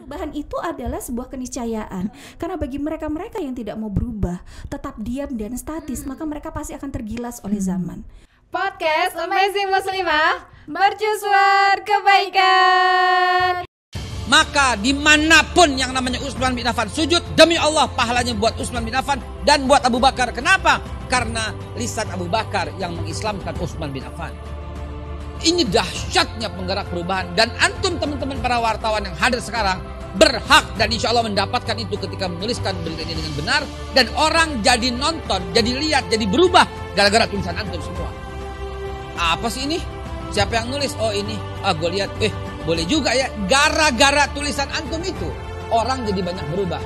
Perubahan itu adalah sebuah keniscayaan hmm. karena bagi mereka-mereka yang tidak mau berubah, tetap diam dan statis, hmm. maka mereka pasti akan tergilas oleh hmm. zaman. Podcast Amazing Muslimah mercusuar kebaikan. Maka dimanapun yang namanya Utsman bin Affan sujud demi Allah pahalanya buat Utsman bin Affan dan buat Abu Bakar. Kenapa? Karena lisan Abu Bakar yang mengislamkan Utsman bin Affan. Ini dahsyatnya penggerak perubahan. Dan antum teman-teman para wartawan yang hadir sekarang berhak dan insya Allah mendapatkan itu ketika menuliskan beritanya dengan benar. Dan orang jadi nonton, jadi lihat, jadi berubah gara-gara tulisan antum semua. Apa sih ini? Siapa yang nulis? Oh ini, ah gue lihat, eh boleh juga ya. Gara-gara tulisan antum itu, orang jadi banyak berubah.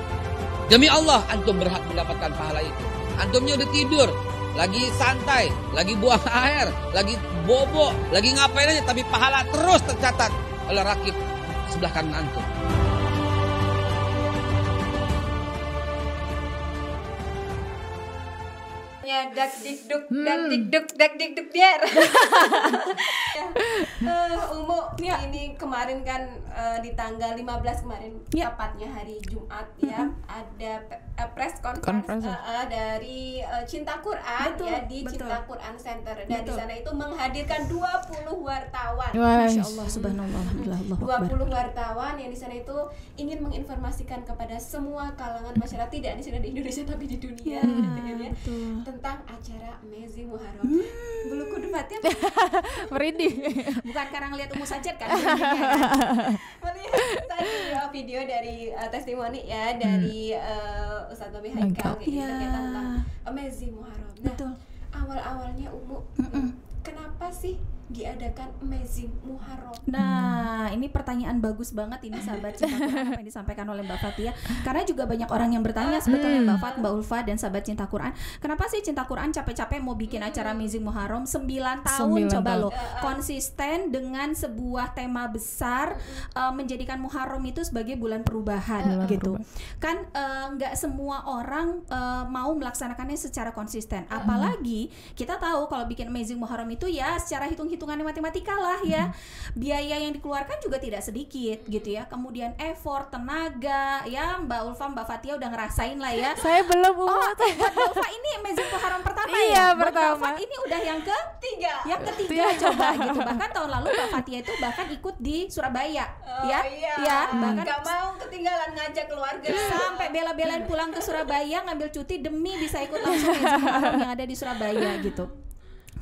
Demi Allah, antum berhak mendapatkan pahala itu. Antumnya udah tidur, lagi santai, lagi buang air, lagi bobo, lagi ngapain aja tapi pahala terus tercatat oleh rakib sebelah kanan antum. Ya dak dik duk hmm. dak dik duk dak dik duk ya, eh, ya. ini kemarin kan uh, di tanggal 15 kemarin ya. tepatnya hari Jumat mm -hmm. ya ada uh, press conference uh, uh, dari uh, Cinta Quran betul, ya di betul. Cinta Quran Center dan betul. di sana itu menghadirkan 20 wartawan. Masya Allah subhanallah alhamdulillah 20 wartawan yang di sana itu ingin menginformasikan kepada semua kalangan masyarakat tidak di sana di Indonesia tapi di dunia ya, gitu kan, ya tentang acara Mezi Muharram. Hmm. Bulu kudu batin merinding. Bukan karena ngeliat umus saja kan. Melihat tadi ya, video dari uh, testimoni ya hmm. dari hmm. uh, Ustadz Babi Haikal gitu iya. tentang Mezi Muharram. Nah, awal-awalnya Umu mm -mm. kenapa sih diadakan amazing Muharram. Nah, ini pertanyaan bagus banget ini sahabat cinta Quran yang disampaikan oleh Mbak Fatia. Karena juga banyak orang yang bertanya sebetulnya Mbak Fat, Mbak Ulfa dan sahabat cinta Quran, kenapa sih cinta Quran capek-capek mau bikin hmm. acara amazing Muharram 9 tahun 9 coba lo eh, eh. Konsisten dengan sebuah tema besar uh, menjadikan Muharram itu sebagai bulan perubahan gitu. Perubahan. Kan nggak uh, semua orang uh, mau melaksanakannya secara konsisten. Hmm. Apalagi kita tahu kalau bikin amazing Muharram itu ya secara hitung hitungannya matematika lah ya. Hmm. Biaya yang dikeluarkan juga tidak sedikit gitu ya. Kemudian effort, tenaga ya Mbak Ulfa, Mbak Fatia udah ngerasain lah ya. Saya belum Oh, Mbak Ulfa ini Magic Haram pertama iya, ya. Pertama. Mbak Ulfa ini udah yang ketiga Yang ketiga iya. coba gitu. Bahkan tahun lalu Mbak Fatia itu bahkan ikut di Surabaya oh, ya. Iya. Ya, bahkan Gak mau ketinggalan ngajak keluarga. Sampai bela-belain pulang ke Surabaya ngambil cuti demi bisa ikut langsung yang ada di Surabaya gitu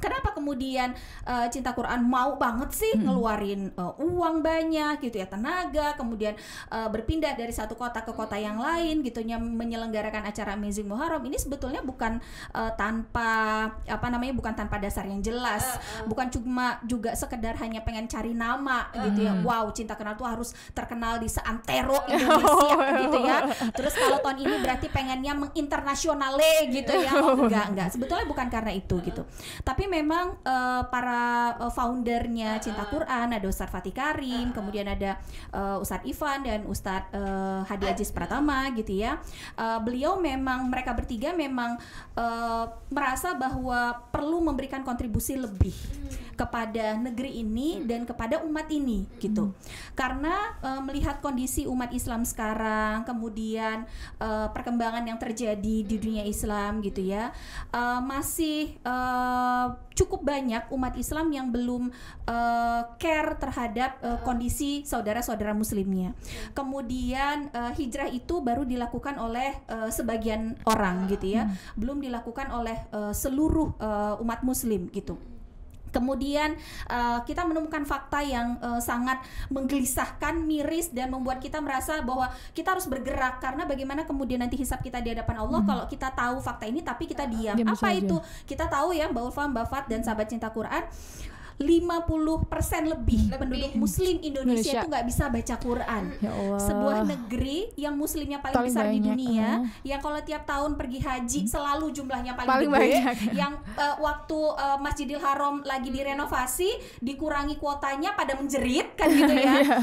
kenapa kemudian uh, cinta Quran mau banget sih hmm. ngeluarin uh, uang banyak gitu ya tenaga kemudian uh, berpindah dari satu kota ke kota yang hmm. lain gitu menyelenggarakan acara Amazing Muharram ini sebetulnya bukan uh, tanpa apa namanya bukan tanpa dasar yang jelas uh, uh. bukan cuma juga sekedar hanya pengen cari nama uh. gitu ya hmm. wow cinta kenal tuh harus terkenal di seantero Indonesia oh. gitu ya terus kalau tahun ini berarti pengennya menginternasionale gitu ya oh, enggak enggak sebetulnya bukan karena itu gitu tapi memang uh, para uh, foundernya Cinta Quran ada Ustaz Fatih Karim, kemudian ada uh, Ustadz Ivan dan Ustadz uh, Hadi Ajis Pratama gitu ya. Uh, beliau memang mereka bertiga memang uh, merasa bahwa perlu memberikan kontribusi lebih. Hmm kepada negeri ini hmm. dan kepada umat ini gitu. Hmm. Karena e, melihat kondisi umat Islam sekarang, kemudian e, perkembangan yang terjadi di hmm. dunia Islam gitu ya, e, masih e, cukup banyak umat Islam yang belum e, care terhadap e, kondisi saudara-saudara Muslimnya. Kemudian e, hijrah itu baru dilakukan oleh e, sebagian orang gitu ya, belum dilakukan oleh e, seluruh e, umat Muslim gitu. Kemudian uh, kita menemukan fakta yang uh, sangat menggelisahkan, miris dan membuat kita merasa bahwa kita harus bergerak karena bagaimana kemudian nanti hisap kita di hadapan Allah hmm. kalau kita tahu fakta ini tapi kita diam. Uh, diam Apa itu? Kita tahu ya Mbak Ulfa, Mbak Fat dan sahabat cinta Quran 50% lebih, lebih penduduk muslim Indonesia, Indonesia. itu nggak bisa baca Quran. Ya Allah. Sebuah negeri yang muslimnya paling, paling besar banyak. di dunia, uh. yang kalau tiap tahun pergi haji hmm. selalu jumlahnya paling, paling gede, banyak. yang uh, waktu uh, Masjidil Haram lagi hmm. direnovasi, dikurangi kuotanya pada menjerit kan gitu ya. Iya.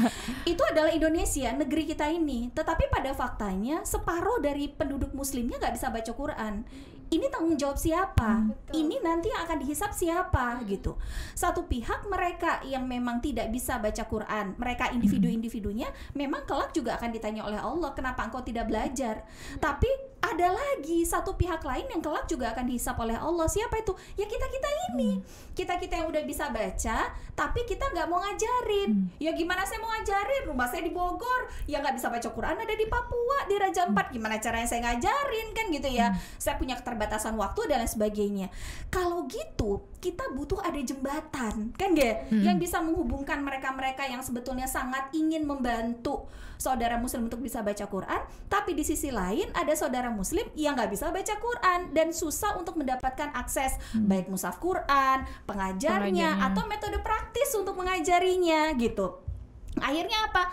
Itu adalah Indonesia, negeri kita ini. Tetapi pada faktanya separuh dari penduduk muslimnya nggak bisa baca Quran ini tanggung jawab siapa? Hmm, betul. Ini nanti yang akan dihisap siapa hmm. gitu. Satu pihak mereka yang memang tidak bisa baca Quran, mereka individu-individunya memang kelak juga akan ditanya oleh Allah, kenapa engkau tidak belajar? Hmm. Tapi ada lagi satu pihak lain yang kelak juga akan dihisap oleh Allah siapa itu ya kita kita ini hmm. kita kita yang udah bisa baca tapi kita nggak mau ngajarin hmm. ya gimana saya mau ngajarin rumah saya di Bogor ya nggak bisa baca Quran ada di Papua di Raja Empat hmm. gimana caranya saya ngajarin kan gitu ya saya punya keterbatasan waktu dan lain sebagainya kalau gitu kita butuh ada jembatan kan gak yang bisa menghubungkan mereka-mereka yang sebetulnya sangat ingin membantu saudara Muslim untuk bisa baca Quran tapi di sisi lain ada saudara orang muslim yang nggak bisa baca Quran dan susah untuk mendapatkan akses hmm. baik musaf Quran, pengajarnya, pengajarnya atau metode praktis untuk mengajarinya gitu. Akhirnya apa?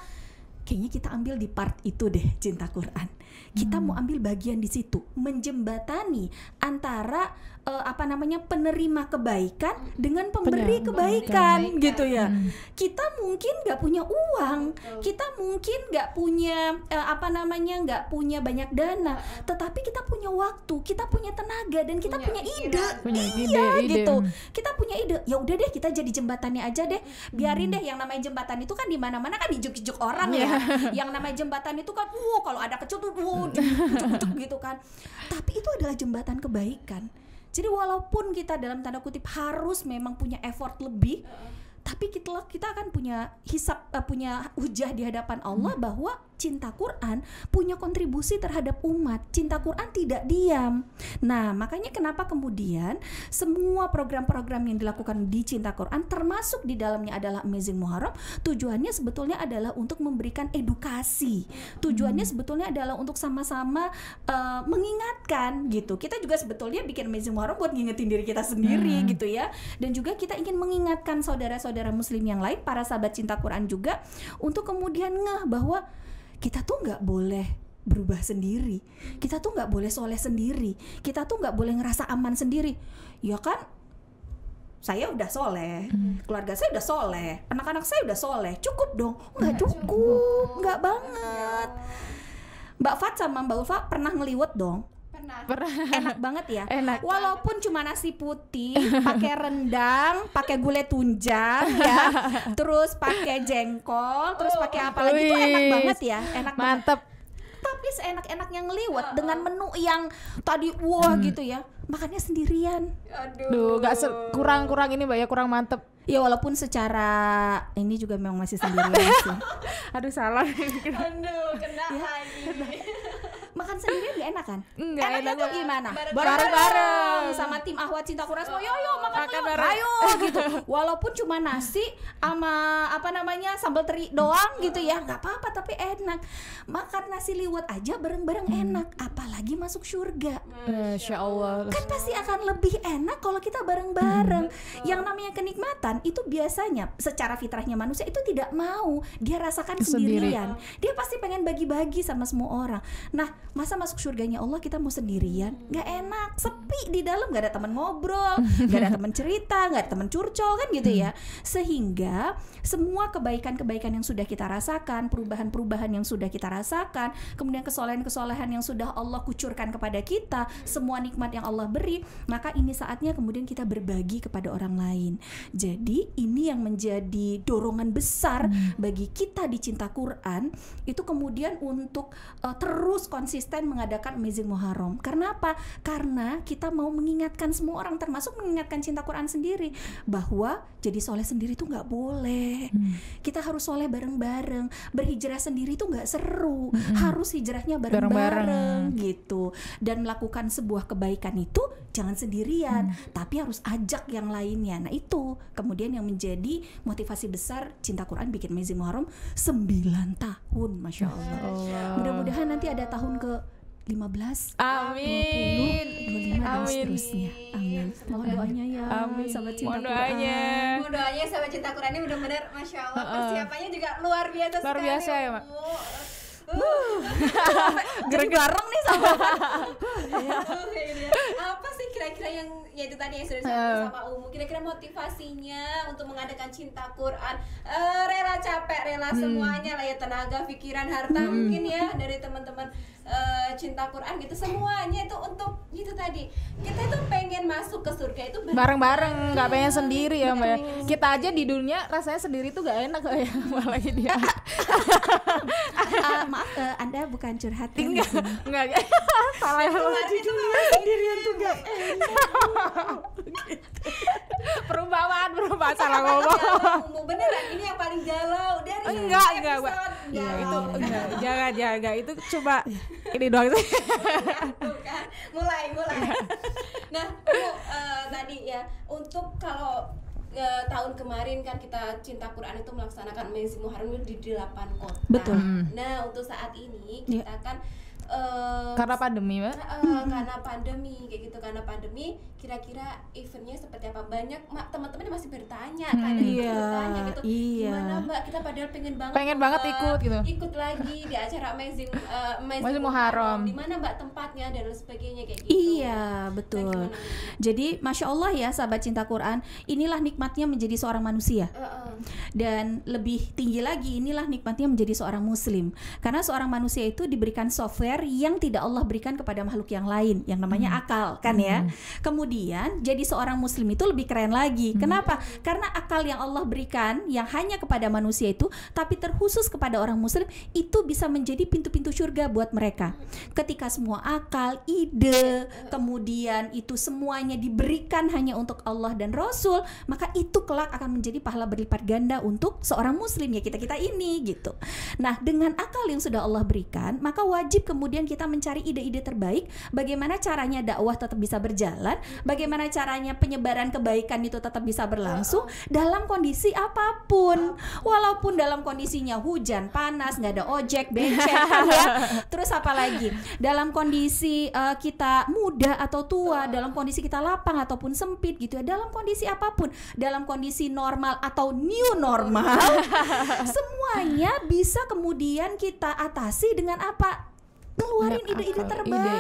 Kayaknya kita ambil di part itu deh cinta Quran. Kita hmm. mau ambil bagian di situ, menjembatani antara uh, apa namanya penerima kebaikan hmm. dengan pemberi kebaikan, kebaikan gitu ya hmm. kita mungkin nggak punya uang kita mungkin nggak punya uh, apa namanya nggak punya banyak dana tetapi kita punya waktu kita punya tenaga dan kita punya, punya ide punya iya ide, ide. gitu kita punya ide ya udah deh kita jadi jembatannya aja deh hmm. biarin hmm. deh yang namanya jembatan itu kan di mana mana kan dijuk-juk orang yeah. ya iya. yang namanya jembatan itu kan wow uh, kalau ada kecil tuh wow uh, gitu kan tapi itu adalah jembatan kebaikan jadi walaupun kita dalam tanda kutip harus memang punya effort lebih, uh -uh. tapi kita kita akan punya hisap uh, punya ujah di hadapan Allah hmm. bahwa cinta Quran punya kontribusi terhadap umat. Cinta Quran tidak diam. Nah, makanya kenapa kemudian semua program-program yang dilakukan di Cinta Quran termasuk di dalamnya adalah Amazing Muharram, tujuannya sebetulnya adalah untuk memberikan edukasi. Tujuannya hmm. sebetulnya adalah untuk sama-sama uh, mengingatkan gitu. Kita juga sebetulnya bikin Amazing Muharram buat ngingetin diri kita sendiri hmm. gitu ya. Dan juga kita ingin mengingatkan saudara-saudara muslim yang lain, para sahabat cinta Quran juga untuk kemudian ngeh bahwa kita tuh nggak boleh berubah sendiri. Kita tuh nggak boleh soleh sendiri. Kita tuh nggak boleh ngerasa aman sendiri. Ya kan? Saya udah soleh, hmm. keluarga saya udah soleh, anak-anak saya udah soleh. Cukup dong? Nggak cukup, nggak banget. Mbak Fat sama Mbak Ulfa pernah ngeliwet dong. Pernah. Enak banget ya. Enak. Walaupun cuma nasi putih, pakai rendang, pakai gulai tunjang ya, terus pakai jengkol, terus pakai apa lagi itu enak banget ya. Enak Mantep. Banget tapi seenak-enaknya ngeliwat dengan menu yang tadi wah hmm. gitu ya makannya sendirian aduh Duh, gak kurang kurang ini mbak ya kurang mantep ya walaupun secara ini juga memang masih sendirian sih aduh salah aduh kena ya makan sendirian gak enak kan? Enggak, Enaknya enak tuh gimana? Bareng-bareng sama tim Ahwat Cinta Kuras mau oh, yoyo makan, bareng ayo gitu. Walaupun cuma nasi sama apa namanya sambal teri doang gitu ya, nggak apa-apa tapi enak. Makan nasi liwet aja bareng-bareng enak, apalagi masuk surga. Masya Allah. Kan pasti akan lebih enak kalau kita bareng-bareng. Yang namanya kenikmatan itu biasanya secara fitrahnya manusia itu tidak mau dia rasakan sendirian. Dia pasti pengen bagi-bagi sama semua orang. Nah, masa masuk surganya Allah kita mau sendirian nggak enak sepi di dalam nggak ada teman ngobrol nggak ada teman cerita nggak ada teman curcol kan gitu ya sehingga semua kebaikan-kebaikan yang sudah kita rasakan perubahan-perubahan yang sudah kita rasakan kemudian kesolehan-kesolehan yang sudah Allah kucurkan kepada kita semua nikmat yang Allah beri maka ini saatnya kemudian kita berbagi kepada orang lain jadi ini yang menjadi dorongan besar hmm. bagi kita dicinta Quran itu kemudian untuk uh, terus kon konsisten mengadakan Amazing Muharram. Karena apa? Karena kita mau mengingatkan semua orang termasuk mengingatkan cinta Quran sendiri bahwa jadi soleh sendiri itu nggak boleh. Hmm. Kita harus soleh bareng-bareng. Berhijrah sendiri itu nggak seru. Hmm. Harus hijrahnya bareng-bareng gitu. Dan melakukan sebuah kebaikan itu jangan sendirian, hmm. tapi harus ajak yang lainnya. Nah, itu kemudian yang menjadi motivasi besar cinta Quran bikin Amazing Muharram sembilan tahun, Masya Allah. Allah. Mudah-mudahan nanti ada tahun ke 15 Amin 20, 25 Amin. dan seterusnya Amin Mohon doanya ya Amin. Sahabat Cinta Mohon doanya Mohon doanya Sahabat Cinta Quran ini benar-benar Masya Allah uh Persiapannya juga luar biasa Luar biasa sekali, ya, ya Mak Uh, Gereng-gereng nih sama iya. apa sih kira-kira yang ya itu tadi yang sudah disampaikan sama Umu kira-kira motivasinya untuk mengadakan cinta Quran eh, rela capek rela hmm. semuanya lah ya tenaga pikiran harta hmm. mungkin ya dari teman-teman Eh, cinta Quran gitu semuanya itu untuk itu tadi kita itu pengen masuk ke surga itu bareng-bareng nggak -bareng, iya, pengen sendiri ya mbak ya. kita aja di dunia rasanya sendiri tuh gak enak ya malah dia ya maaf uh, anda bukan curhat enggak ya, enggak salah ya dunia sendirian tuh gak perubahan perubahan salah ngomong beneran ini yang paling galau dari enggak enggak enggak iya, itu enggak jangan jangan itu coba iya ini doang sih bukan mulai mulai nah Bu, uh, tadi ya untuk kalau uh, tahun kemarin kan kita cinta Quran itu melaksanakan Musim Muharram di delapan kota betul hmm. nah untuk saat ini iya. kita yeah. kan uh, karena pandemi uh, karena pandemi kayak gitu karena pandemi kira-kira eventnya seperti apa banyak teman-teman masih bertanya hmm, kan iya, bertanya gitu iya. gimana mbak kita padahal pengen banget pengen banget uh, ikut gitu ikut lagi di acara amazing uh, amazing Muharram di mana mbak tempatnya dan sebagainya kayak gitu iya nah, betul nah, jadi masya Allah ya sahabat cinta Quran inilah nikmatnya menjadi seorang manusia uh, uh. dan lebih tinggi lagi inilah nikmatnya menjadi seorang muslim karena seorang manusia itu diberikan software primer yang tidak Allah berikan kepada makhluk yang lain yang namanya hmm. akal kan ya. Hmm. Kemudian jadi seorang muslim itu lebih keren lagi. Hmm. Kenapa? Karena akal yang Allah berikan yang hanya kepada manusia itu tapi terkhusus kepada orang muslim itu bisa menjadi pintu-pintu surga buat mereka. Ketika semua akal, ide, kemudian itu semuanya diberikan hanya untuk Allah dan Rasul, maka itu kelak akan menjadi pahala berlipat ganda untuk seorang muslim ya kita-kita ini gitu. Nah, dengan akal yang sudah Allah berikan, maka wajib kemudian kemudian kita mencari ide-ide terbaik bagaimana caranya dakwah tetap bisa berjalan, bagaimana caranya penyebaran kebaikan itu tetap bisa berlangsung dalam kondisi apapun. Walaupun dalam kondisinya hujan, panas, nggak ada ojek, becek kan ya. Terus apa lagi? Dalam kondisi uh, kita muda atau tua, dalam kondisi kita lapang ataupun sempit gitu ya, dalam kondisi apapun, dalam kondisi normal atau new normal, semuanya bisa kemudian kita atasi dengan apa? keluarin ide-ide terbaik. Ide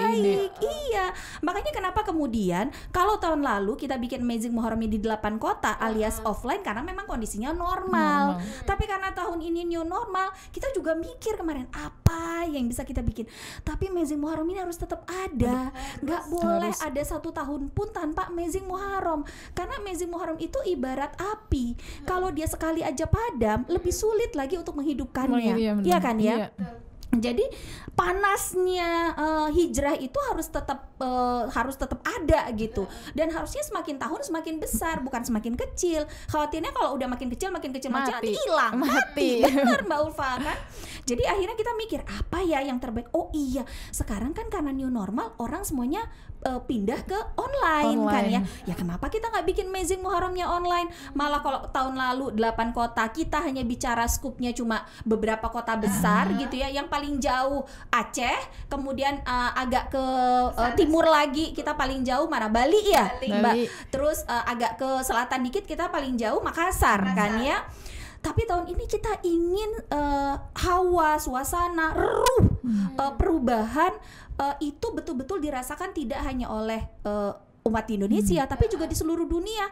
-ide. Iya. Makanya kenapa kemudian kalau tahun lalu kita bikin Amazing Muharram di 8 kota iya. alias offline karena memang kondisinya normal. normal. Tapi karena tahun ini new normal, kita juga mikir kemarin apa yang bisa kita bikin. Tapi Amazing Muharram ini harus tetap ada. nggak boleh harus. ada satu tahun pun tanpa Amazing Muharram. Karena Amazing Muharram itu ibarat api. Iya. Kalau dia sekali aja padam, lebih sulit lagi untuk menghidupkannya. Iya, ya kan ya? Iya. Jadi panasnya uh, hijrah itu harus tetap uh, eh, harus tetap ada gitu dan harusnya semakin tahun semakin besar bukan semakin kecil. Khawatirnya kalau udah makin kecil makin kecil mati. makin nanti hilang mati. mati. Benar Mbak Ulfa kan? Jadi akhirnya kita mikir apa ya yang terbaik? Oh iya, sekarang kan karena new normal orang semuanya uh, pindah ke online, online kan ya. Ya kenapa kita nggak bikin Amazing Muharramnya online? Malah kalau tahun lalu 8 kota kita hanya bicara skupnya cuma beberapa kota besar uh-huh. gitu ya. Yang paling jauh Aceh, kemudian uh, agak ke uh, timur lagi kita paling jauh mana? Bali ya, Bali. Mbak. Terus uh, agak ke selatan dikit kita paling jauh Makassar, Makassar. kan ya tapi tahun ini kita ingin uh, hawa suasana ruh hmm. uh, perubahan uh, itu betul-betul dirasakan tidak hanya oleh uh, umat di Indonesia hmm. tapi juga di seluruh dunia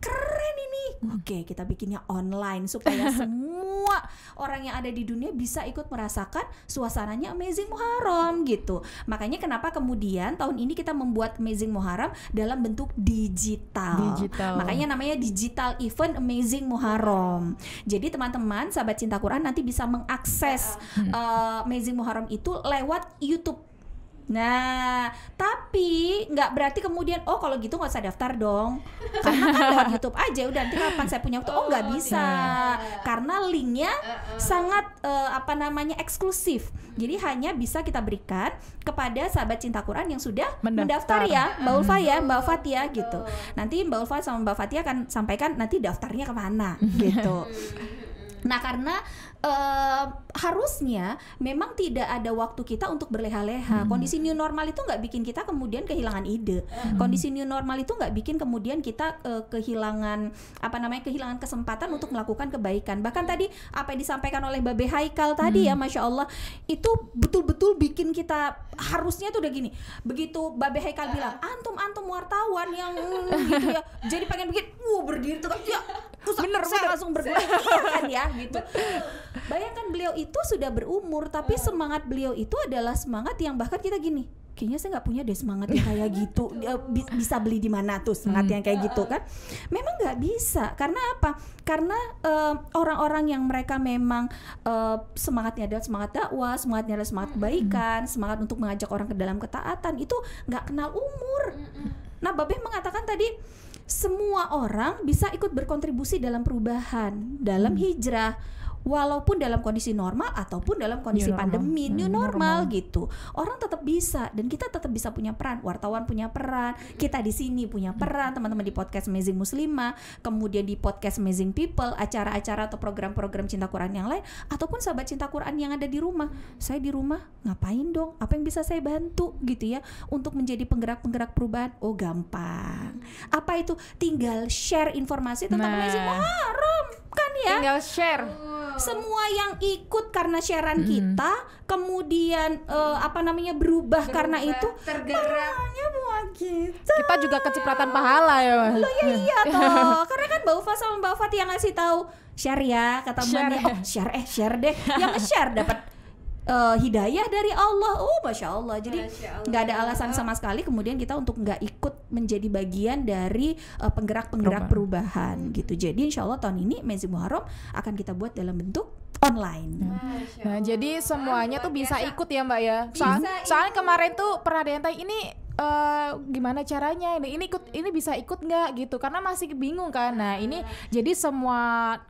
keren ini. Oke, kita bikinnya online supaya semua orang yang ada di dunia bisa ikut merasakan suasananya Amazing Muharram gitu. Makanya kenapa kemudian tahun ini kita membuat Amazing Muharram dalam bentuk digital. digital. Makanya namanya digital event Amazing Muharram. Jadi teman-teman sahabat cinta Quran nanti bisa mengakses uh, Amazing Muharram itu lewat YouTube Nah, tapi nggak berarti kemudian oh kalau gitu nggak usah daftar dong, karena kan lewat YouTube aja udah nanti kapan saya punya waktu oh nggak oh, bisa iya. karena linknya uh, uh. sangat uh, apa namanya eksklusif, jadi hanya bisa kita berikan kepada sahabat cinta Quran yang sudah mendaftar, mendaftar ya, Mbak Ulfa ya, Mbak Fatia gitu. Nanti Mbak Ulfa sama Mbak Fatia akan sampaikan nanti daftarnya kemana gitu. Nah karena uh, harusnya memang tidak ada waktu kita untuk berleha-leha. Hmm. Kondisi new normal itu nggak bikin kita kemudian kehilangan ide. Hmm. Kondisi new normal itu nggak bikin kemudian kita uh, kehilangan apa namanya kehilangan kesempatan untuk melakukan kebaikan. Bahkan tadi apa yang disampaikan oleh Babe Haikal tadi ya, hmm. ya, masya Allah itu betul-betul bikin kita harusnya tuh udah gini. Begitu Babe Haikal uh. bilang antum antum wartawan yang gitu ya, jadi pengen bikin, wow berdiri tuh kan. ya, bener, saya bener. langsung bergerak iya kan ya gitu. Bayangkan beliau itu sudah berumur, tapi uh. semangat beliau itu adalah semangat yang bahkan kita gini, kayaknya saya nggak punya deh semangat yang kayak gitu. Eh, bisa beli di mana tuh semangat hmm. yang kayak gitu kan? Memang nggak bisa. Karena apa? Karena orang eh, orang-orang yang mereka memang uh, semangatnya adalah semangat dakwah, semangatnya adalah semangat kebaikan, hmm. semangat untuk mengajak orang ke dalam ketaatan itu nggak kenal umur. Hmm. Nah, Babeh mengatakan tadi semua orang bisa ikut berkontribusi dalam perubahan, dalam hmm. hijrah walaupun dalam kondisi normal ataupun dalam kondisi new pandemi hmm, normal. new normal, normal gitu. Orang tetap bisa dan kita tetap bisa punya peran. Wartawan punya peran, kita di sini punya peran, teman-teman di podcast Amazing Muslimah, kemudian di podcast Amazing People, acara-acara atau program-program cinta Quran yang lain ataupun sahabat cinta Quran yang ada di rumah. Saya di rumah ngapain dong? Apa yang bisa saya bantu gitu ya untuk menjadi penggerak-penggerak perubahan? Oh, gampang. Apa itu? Tinggal share informasi tentang nah. Amazing Muharram kan ya tinggal share semua yang ikut karena sharean -hmm. kita kemudian uh, apa namanya berubah, berubah karena itu pahalanya buat kita kita juga kecipratan pahala ya mas Loh, ya iya toh karena kan Mbak Ufa sama Mbak Fati yang ngasih tahu share ya kata Mbak oh share eh share deh yang share dapat uh, hidayah dari Allah. Oh, masya Allah. Jadi nggak ada alasan sama sekali kemudian kita untuk nggak ikut menjadi bagian dari uh, penggerak-penggerak perubahan. perubahan gitu. Jadi insya Allah tahun ini Mezi Muharram akan kita buat dalam bentuk online. Nah, jadi semuanya tuh bisa ikut ya Mbak ya. Soal, soalnya kemarin tuh pernah ada yang tanya ini uh, gimana caranya ini ikut ini bisa ikut nggak gitu karena masih bingung kan nah ini iya. jadi semua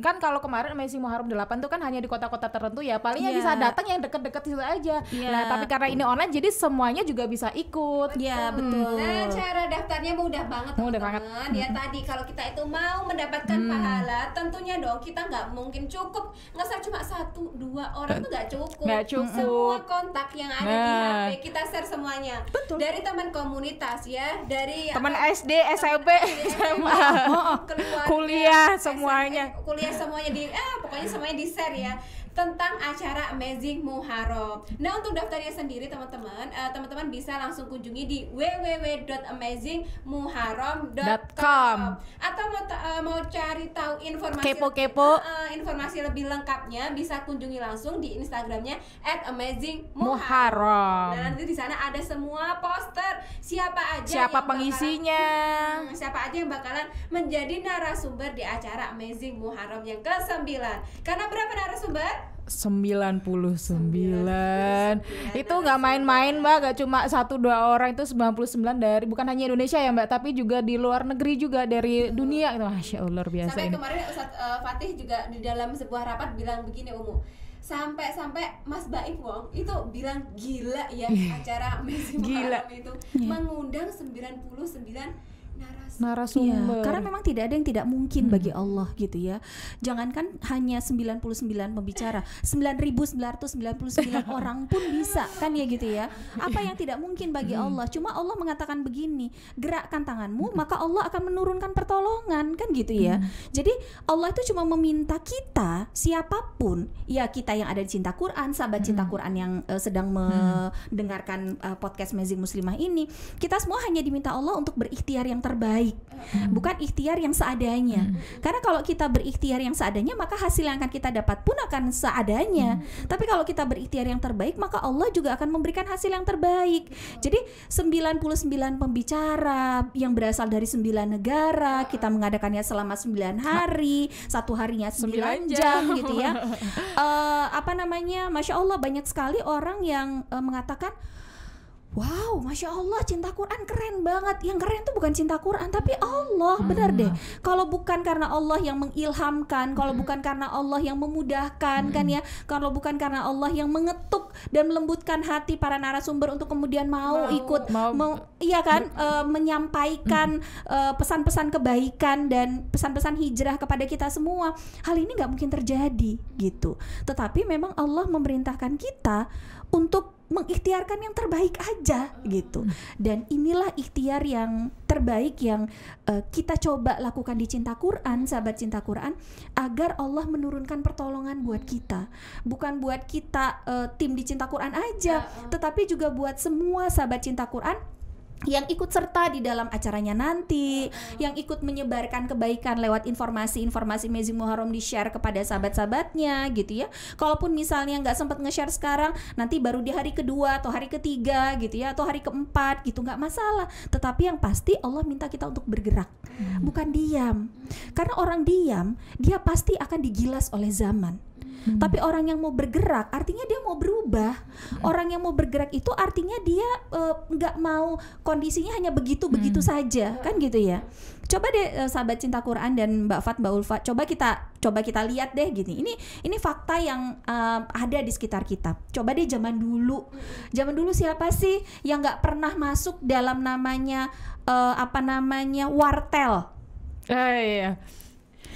kan kalau kemarin Amazing Muharram 8 tuh kan hanya di kota-kota tertentu ya paling yeah. Iya. bisa datang yang deket-deket situ aja yeah. nah tapi karena ini online jadi semuanya juga bisa ikut ya yeah, hmm. betul hmm. nah cara daftarnya mudah banget mudah banget ya hmm. tadi kalau kita itu mau mendapatkan hmm. pahala tentunya dong kita nggak mungkin cukup nggak usah cuma satu dua orang tuh nggak cukup. cukup semua kontak yang ada nah. di HP kita share semuanya betul. dari teman komunitas ya dari teman SD, SMP, SMA, SMA. kuliah semuanya. SMA, eh, kuliah semuanya di eh pokoknya semuanya di share ya tentang acara Amazing Muharram. Nah, untuk daftarnya sendiri teman-teman, uh, teman-teman bisa langsung kunjungi di www.amazingmuharram.com atau mau uh, mau cari tahu informasi kepo-kepo uh, informasi lebih lengkapnya bisa kunjungi langsung di Instagramnya @amazingmuharram. Nah, nanti di sana ada semua poster siapa aja siapa pengisinya, bakalan, hmm, siapa aja yang bakalan menjadi narasumber di acara Amazing Muharram yang ke-9. Karena berapa narasumber? 99, sembilan itu nggak main-main mbak gak cuma satu dua orang itu 99 dari bukan hanya Indonesia ya mbak tapi juga di luar negeri juga dari uh. dunia itu masya Allah luar biasa sampai ini. kemarin Ustadz uh, Fatih juga di dalam sebuah rapat bilang begini umum sampai-sampai Mas Baik Wong itu bilang gila ya iya. acara Messi gila. itu yeah. mengundang 99 narasumber. Ya, karena memang tidak ada yang tidak mungkin hmm. bagi Allah gitu ya. Jangankan hanya 99 pembicara, 9999 orang pun bisa kan ya gitu ya. Apa yang tidak mungkin bagi hmm. Allah? Cuma Allah mengatakan begini, gerakkan tanganmu hmm. maka Allah akan menurunkan pertolongan kan gitu ya. Hmm. Jadi Allah itu cuma meminta kita siapapun, ya kita yang ada di Cinta Quran, sahabat hmm. Cinta Quran yang uh, sedang hmm. mendengarkan uh, podcast Amazing Muslimah ini, kita semua hanya diminta Allah untuk berikhtiar yang terbaik hmm. bukan ikhtiar yang seadanya hmm. karena kalau kita berikhtiar yang seadanya maka hasil yang akan kita dapat pun akan seadanya hmm. tapi kalau kita berikhtiar yang terbaik maka Allah juga akan memberikan hasil yang terbaik jadi 99 pembicara yang berasal dari 9 negara kita mengadakannya selama 9 hari satu harinya 9, 9 jam, gitu ya uh, apa namanya Masya Allah banyak sekali orang yang uh, mengatakan Wow, masya Allah, cinta Quran keren banget. Yang keren itu bukan cinta Quran, tapi hmm. Allah. Benar deh. Hmm. Kalau bukan karena Allah yang mengilhamkan, kalau hmm. bukan karena Allah yang memudahkan, kan ya. Kalau bukan karena Allah yang mengetuk dan melembutkan hati para narasumber untuk kemudian mau, mau ikut, mau, mau gitu. iya kan, uh, menyampaikan pesan eh, pesan-pesan kebaikan dan pesan-pesan hijrah kepada kita semua. Hal ini nggak mungkin terjadi gitu. Tetapi memang Allah memerintahkan kita untuk mengikhtiarkan yang terbaik aja gitu. Dan inilah ikhtiar yang terbaik yang uh, kita coba lakukan di Cinta Quran, sahabat Cinta Quran, agar Allah menurunkan pertolongan buat kita. Bukan buat kita uh, tim di Cinta Quran aja, tetapi juga buat semua sahabat Cinta Quran yang ikut serta di dalam acaranya nanti, yang ikut menyebarkan kebaikan lewat informasi-informasi Mezi Muharram di-share kepada sahabat-sahabatnya gitu ya. Kalaupun misalnya nggak sempat nge-share sekarang, nanti baru di hari kedua atau hari ketiga gitu ya atau hari keempat gitu nggak masalah. Tetapi yang pasti Allah minta kita untuk bergerak, hmm. bukan diam. Karena orang diam, dia pasti akan digilas oleh zaman Hmm. tapi orang yang mau bergerak artinya dia mau berubah hmm. orang yang mau bergerak itu artinya dia eh, nggak uh, mau kondisinya hanya begitu begitu hmm. saja kan gitu ya coba deh eh, sahabat cinta Quran dan Mbak Fat Mbak Ulfa coba kita coba kita lihat deh gini ini ini fakta yang uh, ada di sekitar kita coba deh zaman dulu zaman dulu siapa sih yang nggak pernah masuk dalam namanya uh, apa namanya wartel uh, iya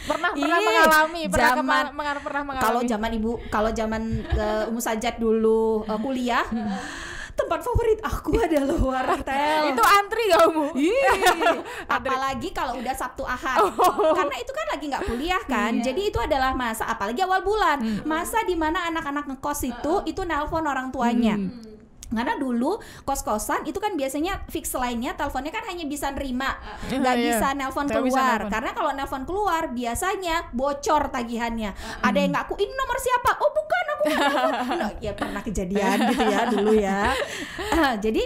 pernah pernah Ih, mengalami zaman, pernah, pernah mengalami kalau zaman ibu kalau zaman uh, eh, umus sajat dulu uh, kuliah tempat favorit aku adalah wartel. itu antri kamu. apalagi kalau udah Sabtu Ahad. Oh. Karena itu kan lagi nggak kuliah kan. Yeah. Jadi itu adalah masa apalagi awal bulan. Hmm. Masa dimana anak-anak ngekos itu uh. itu nelpon orang tuanya. Hmm karena dulu kos-kosan itu kan biasanya fix lainnya teleponnya kan hanya bisa nerima ah, ah. nggak uh, iya. bisa nelpon keluar bisa karena kalau nelpon keluar biasanya bocor tagihannya uh, ada yang ngaku ini nomor siapa oh bukan aku no, nah, ya pernah kejadian gitu ya dulu ya uh, jadi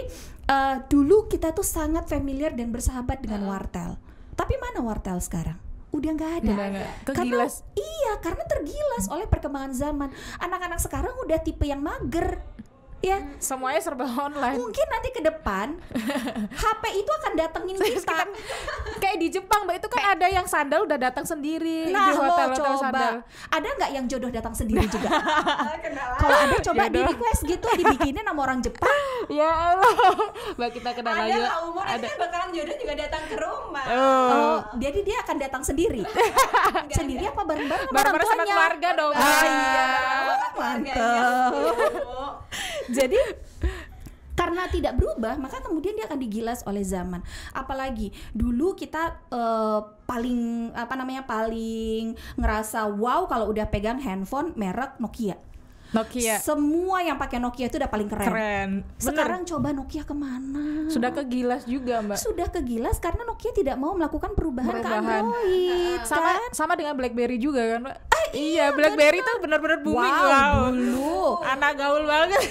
uh, dulu kita tuh sangat familiar dan bersahabat dengan wartel tapi mana wartel sekarang udah nggak ada. Karena, iya, karena tergilas oleh perkembangan zaman. Anak-anak sekarang udah tipe yang mager Ya, semuanya serba online. Mungkin nanti ke depan HP itu akan datengin kita. kita. Kayak di Jepang, Mbak, itu kan ada yang sandal udah datang sendiri nah, di hotel, hotel coba. sandal. Ada nggak yang jodoh datang sendiri juga? Kalau ada coba iya di request gitu dibikinin sama orang Jepang. ya Allah. Mbak kita kenal ada lagi. Lah, umur ada kan bakalan jodoh juga datang ke rumah. Oh, oh jadi dia akan datang sendiri. sendiri apa bareng-bareng sama Bareng-bareng sama keluarga dong. Ah, iya. Mantap jadi karena tidak berubah maka kemudian dia akan digilas oleh zaman apalagi dulu kita uh, paling apa namanya paling ngerasa wow kalau udah pegang handphone merek Nokia Nokia. Semua yang pakai Nokia itu udah paling keren. Keren. Bener. Sekarang coba Nokia kemana? Sudah kegilas juga mbak. Sudah kegilas karena Nokia tidak mau melakukan perubahan, perubahan. ke Android. Sama kan? sama dengan BlackBerry juga kan mbak. Ah, iya, iya BlackBerry tuh benar-benar booming wow, wow. dulu. Anak gaul banget.